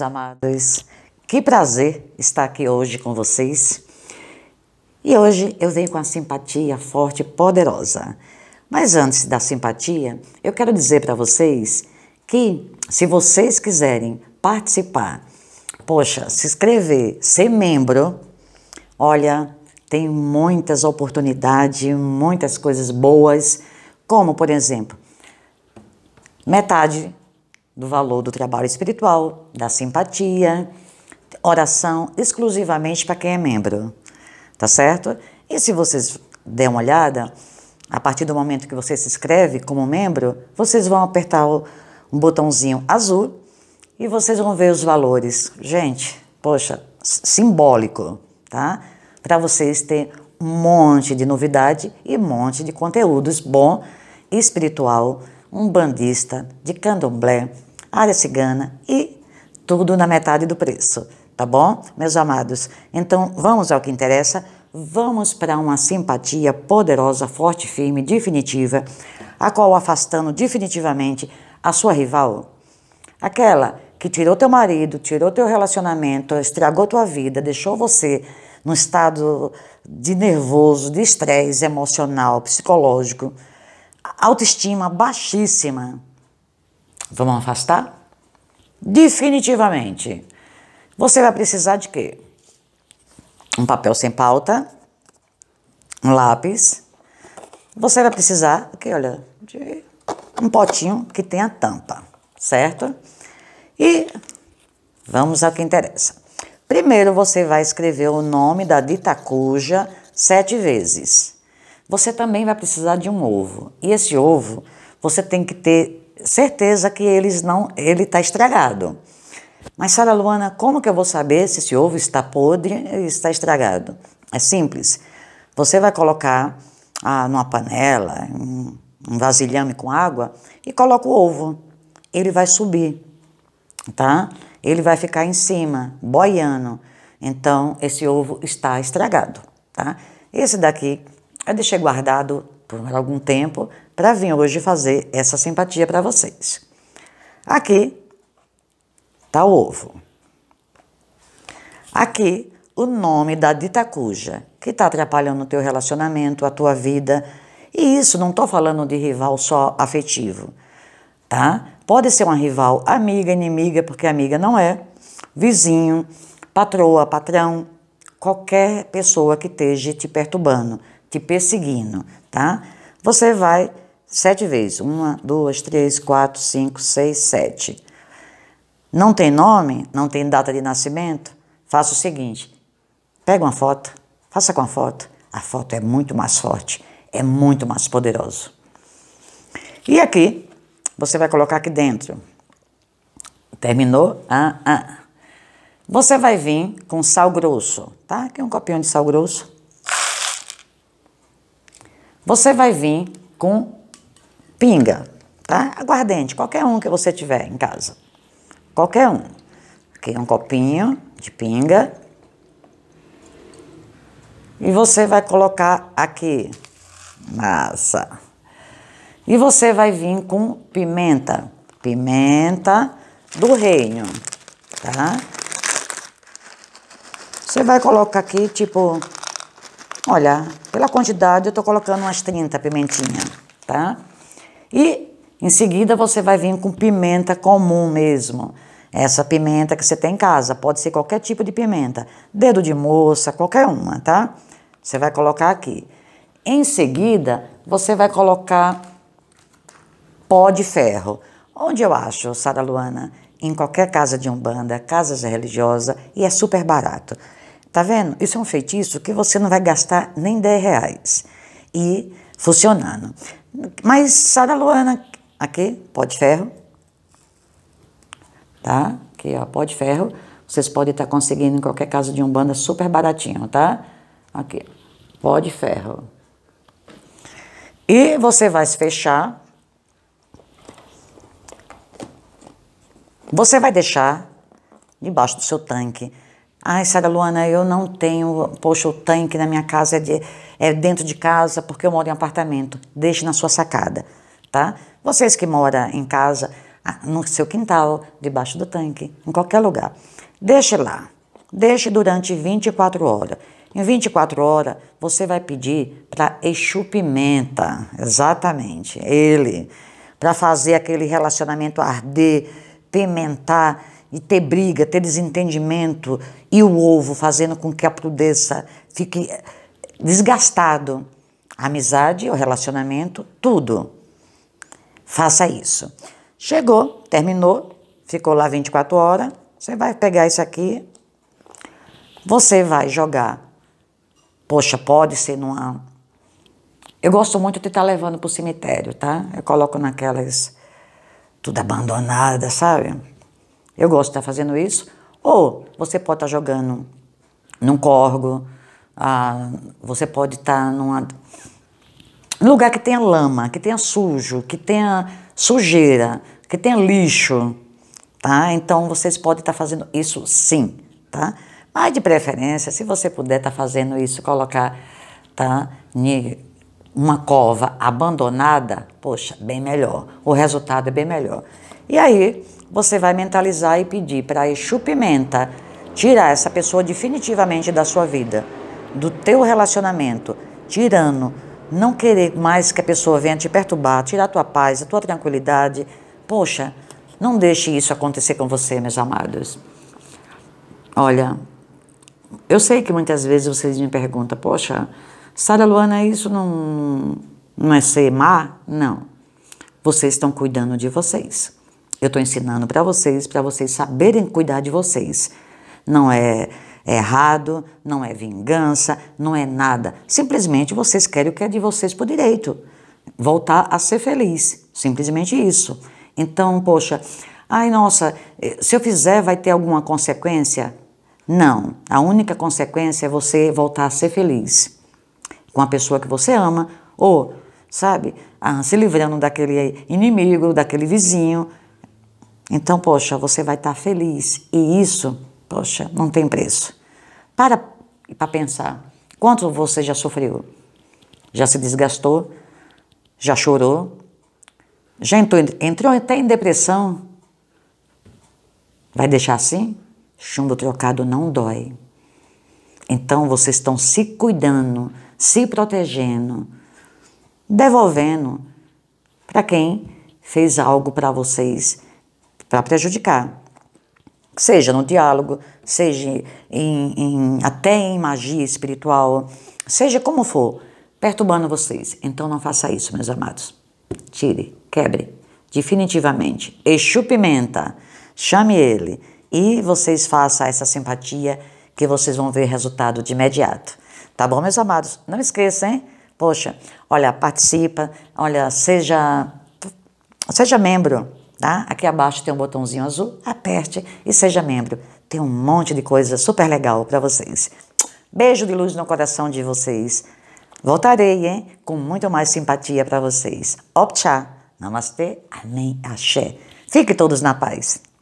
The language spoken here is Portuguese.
amados, que prazer estar aqui hoje com vocês. E hoje eu venho com a simpatia forte e poderosa. Mas antes da simpatia, eu quero dizer para vocês que se vocês quiserem participar, poxa, se inscrever, ser membro, olha, tem muitas oportunidades, muitas coisas boas, como por exemplo, metade do valor do trabalho espiritual, da simpatia, oração exclusivamente para quem é membro, tá certo? E se vocês der uma olhada, a partir do momento que você se inscreve como membro, vocês vão apertar o, um botãozinho azul e vocês vão ver os valores. Gente, poxa, simbólico, tá? Para vocês ter um monte de novidade e um monte de conteúdos bom e espiritual, um bandista de candomblé, área cigana e tudo na metade do preço, tá bom, meus amados? Então vamos ao que interessa, vamos para uma simpatia poderosa, forte, firme, definitiva, a qual afastando definitivamente a sua rival, aquela que tirou teu marido, tirou teu relacionamento, estragou tua vida, deixou você num estado de nervoso, de estresse emocional, psicológico, autoestima baixíssima Vamos afastar? Definitivamente. Você vai precisar de quê? Um papel sem pauta, um lápis. Você vai precisar, aqui, olha, de um potinho que tenha tampa, certo? E vamos ao que interessa. Primeiro você vai escrever o nome da dita cuja sete vezes. Você também vai precisar de um ovo. E esse ovo você tem que ter certeza que eles não, ele está estragado. Mas, Sara Luana, como que eu vou saber se esse ovo está podre e está estragado? É simples. Você vai colocar ah, numa panela, um, um vasilhame com água e coloca o ovo. Ele vai subir, tá? Ele vai ficar em cima, boiando. Então, esse ovo está estragado, tá? Esse daqui eu é deixei guardado por algum tempo para vir hoje fazer essa simpatia para vocês. Aqui tá o ovo. Aqui o nome da ditacuja que está atrapalhando o teu relacionamento, a tua vida. E isso não estou falando de rival só afetivo, tá? Pode ser uma rival amiga, inimiga, porque amiga não é, vizinho, patroa, patrão, qualquer pessoa que esteja te perturbando, te perseguindo, tá? Você vai sete vezes. Uma, duas, três, quatro, cinco, seis, sete. Não tem nome? Não tem data de nascimento? Faça o seguinte: pega uma foto, faça com a foto. A foto é muito mais forte, é muito mais poderoso. E aqui, você vai colocar aqui dentro. Terminou? Ah, ah. Você vai vir com sal grosso, tá? Aqui é um copinho de sal grosso. Você vai vir com pinga, tá? Aguardente, qualquer um que você tiver em casa. Qualquer um. Aqui é um copinho de pinga. E você vai colocar aqui. Massa. E você vai vir com pimenta. Pimenta do reino, tá? Você vai colocar aqui, tipo, Olha, pela quantidade eu estou colocando umas 30 pimentinhas, tá? E em seguida você vai vir com pimenta comum mesmo. Essa pimenta que você tem em casa, pode ser qualquer tipo de pimenta. Dedo de moça, qualquer uma, tá? Você vai colocar aqui. Em seguida, você vai colocar pó de ferro. Onde eu acho, Sara Luana? Em qualquer casa de umbanda, casas religiosa, e é super barato. Tá vendo? Isso é um feitiço que você não vai gastar nem 10 reais. E funcionando. Mas Sara Luana, aqui, pó de ferro. Tá? Aqui, ó, pó de ferro. Vocês podem estar conseguindo em qualquer casa de umbanda super baratinho, tá? Aqui, pó de ferro. E você vai fechar. Você vai deixar debaixo do seu tanque Ai, Sara Luana, eu não tenho, poxa, o tanque na minha casa é, de, é dentro de casa porque eu moro em apartamento. Deixe na sua sacada, tá? Vocês que moram em casa, ah, no seu quintal, debaixo do tanque, em qualquer lugar. Deixe lá. Deixe durante 24 horas. Em 24 horas, você vai pedir para Exu Pimenta, exatamente, ele, para fazer aquele relacionamento arder, pimentar e ter briga, ter desentendimento e o ovo fazendo com que a prudeza fique eh, desgastado. A amizade, o relacionamento, tudo. Faça isso. Chegou, terminou, ficou lá 24 horas. Você vai pegar isso aqui, você vai jogar. Poxa, pode ser numa. Eu gosto muito de estar tá levando para o cemitério, tá? Eu coloco naquelas. Tudo abandonada, sabe? eu gosto de estar fazendo isso. Ou você pode estar jogando num corgo, ah, você pode estar num lugar que tenha lama, que tenha sujo, que tenha sujeira, que tenha lixo, tá? Então vocês podem estar fazendo isso sim, tá? Mas de preferência, se você puder estar fazendo isso, colocar, tá? uma cova abandonada, poxa, bem melhor. O resultado é bem melhor. E aí você vai mentalizar e pedir para Exu Pimenta tirar essa pessoa definitivamente da sua vida, do teu relacionamento, tirando, não querer mais que a pessoa venha te perturbar, tirar a tua paz, a tua tranquilidade. Poxa, não deixe isso acontecer com você, meus amados. Olha, eu sei que muitas vezes vocês me perguntam, poxa, Sara Luana, isso não, não é ser má? Não. Vocês estão cuidando de vocês. Eu estou ensinando para vocês, para vocês saberem cuidar de vocês. Não é, é errado, não é vingança, não é nada. Simplesmente vocês querem o que é de vocês por direito. Voltar a ser feliz. Simplesmente isso. Então, poxa, ai nossa, eh, se eu fizer vai ter alguma consequência? Não. A única consequência é você voltar a ser feliz com a pessoa que você ama, ou, sabe, ah, se livrando daquele inimigo, daquele vizinho. Então, poxa, você vai estar tá feliz. E isso, poxa, não tem preço. Para para pensar. Quanto você já sofreu? Já se desgastou? Já chorou? Já entrou, entrou até em depressão? Vai deixar assim? Chumbo trocado não dói. Então vocês estão se cuidando se protegendo, devolvendo para quem fez algo para vocês para prejudicar. Seja no diálogo, seja em, em, até em magia espiritual, seja como for, perturbando vocês. Então não faça isso, meus amados. Tire, quebre, definitivamente. Exu Pimenta, chame ele e vocês façam essa simpatia que vocês vão ver resultado de imediato. Tá bom, meus amados? Não esqueça, hein? Poxa, olha, participa, olha, seja, seja membro, tá? Aqui abaixo tem um botãozinho azul, aperte e seja membro. Tem um monte de coisa super legal para vocês. Beijo de luz no coração de vocês. Voltarei, hein? Com muito mais simpatia para vocês. Opcha, namastê, amém, axé. Fiquem todos na paz.